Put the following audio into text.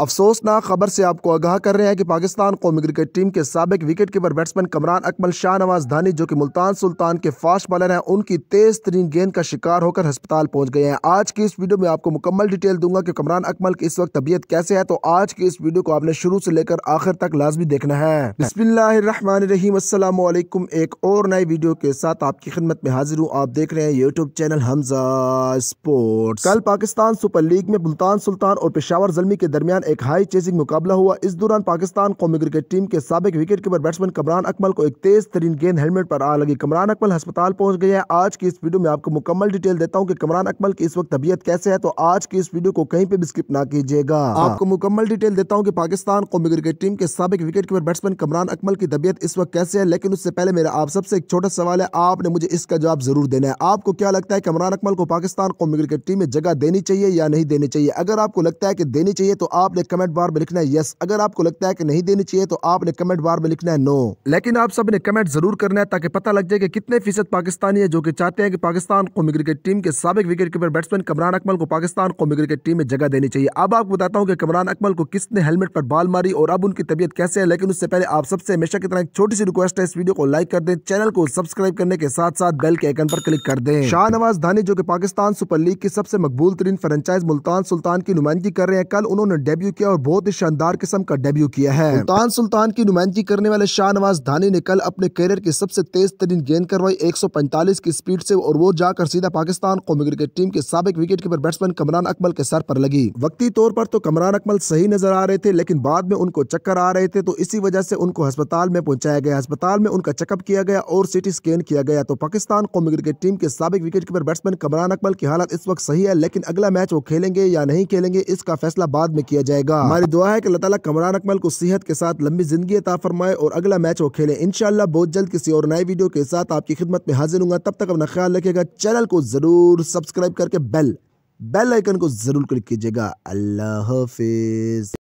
अफसोसनाक खबर से आपको आगाह कर रहे हैं कि पाकिस्तान कौमी क्रिकेट टीम के सबक wicket keeper batsman Kamran Akmal Shah Nawaz Dhani जो कि मुल्तान सुल्तान के फास्ट बॉलर हैं उनकी तेज तरीन गेंद का शिकार होकर अस्पताल पहुंच गए हैं आज की इस वीडियो में आपको मुकम्मल डिटेल दूंगा कि कमरान अकमल की इस वक्त तबीयत कैसे है तो आज की इस वीडियो को आपने शुरू से लेकर आखिर तक लाजमी देखना है बसमिलकुम एक और नए वीडियो के साथ आपकी खिदमत में हाजिर हूँ आप देख रहे हैं यूट्यूब चैनल हमजा स्पोर्ट कल पाकिस्तान सुपर लीग में मुल्तान सुल्तान और पेशावर जलमी के दरमियान एक हाई चेसिंग मुकाबला हुआ इस दौरान पाकिस्तान कौमी क्रिकेट टीम के सबक wicket keeper batsman Kamran Akmal को एक तेज तरीन गेंद हेलमेट पर आ लगी कमरान अकमल अस्पताल पहुंच गए हैं आज की इस वीडियो में आपको मुकम्मल डिटेल देता हूं कि कमरान अकमल की इस वक्त तबीयत कैसे है तो आज की इस वीडियो को कहीं पे भी स्किप ना कीजिएगा आपको मुकम्मल डिटेल देता हूँ की पाकिस्तान कौमी क्रिकेट टीम के सबक wicket keeper batsman Kamran Akmal की तबियत इस वक्त कैसे है लेकिन उससे पहले मेरा आप सबसे एक छोटा सवाल है आपने मुझे इसका जवाब जरूर देना है आपको क्या लगता है कमरान अकमल को पाकिस्तान कौमी क्रिकेट टीम में जगह देनी चाहिए या नहीं देनी चाहिए अगर आपको लगता है कि देनी चाहिए तो आप आपने कमेंट बार में लिखना है यस अगर आपको लगता है कि नहीं देनी चाहिए तो आपने कमेंट बार में लिखना है नो लेकिन आप सबने कमेंट जरूर करना है ताकि पता लग जाए कि कितने फीसद पाकिस्तानी है जो कि चाहते हैं कि पाकिस्तान कौमी क्रिकेट टीम के सबक wicket keeper batsman Kamran Akmal को पाकिस्तान कौमी क्रिकेट टीम में जगह देनी चाहिए अब आपको बताता हूँ कि कमरान अकमल को किसने हेलमेट पर बाल मारी और अब उनकी तबियत कैसे है लेकिन उससे पहले आप सबसे हमेशा की तरह एक छोटी सी रिक्वेस्ट है इस वीडियो को लाइक कर दें चैनल को सब्सक्राइब करने के साथ साथ बेल के आइकन पर क्लिक कर दें शाहनवाज धानी जो कि पाकिस्तान सुपर लीग की सबसे मकबूल तरीन फ्रेंचाइज मुल्तान सुल्तान की नुमाइंदगी कर रहे हैं कल उन्होंने डेब्यू डेब्यू किया और बहुत ही शानदार किस्म का डेब्यू किया है सुल्तान सुल्तान की नुमाइंदगी करने वाले शाहनवाज धानी ने कल अपने करियर की सबसे तेज तरीन गेंद करवाई एक की स्पीड से और वो जाकर सीधा पाकिस्तान कौमी क्रिकेट टीम के सबक wicket keeper batsman Kamran Akmal के सर पर लगी वक्ती तौर पर तो कमरान अकमल सही नजर आ रहे थे लेकिन बाद में उनको चक्कर आ रहे थे तो इसी वजह से उनको अस्पताल में पहुंचाया गया अस्पताल में उनका चेकअप किया गया और सिटी स्कैन किया गया तो पाकिस्तान कौमी क्रिकेट टीम के सबक wicket keeper batsman Kamran Akmal की हालत इस वक्त सही है लेकिन अगला मैच वो खेलेंगे या नहीं खेलेंगे इसका फैसला बाद में किया जाए जाएगा हमारी दुआ है की अल्लाह कमरान अकमल को सेहत के साथ लंबी जिंदगी अता फरमाए और अगला मैच वो खेले इनशाला बहुत जल्द किसी और नए वीडियो के साथ आपकी खिदमत में हाजिर हूँ तब तक अपना ख्याल रखेगा चैनल को जरूर सब्सक्राइब करके बेल बेल आइकन को जरूर क्लिक कीजिएगा अल्लाह हाफिज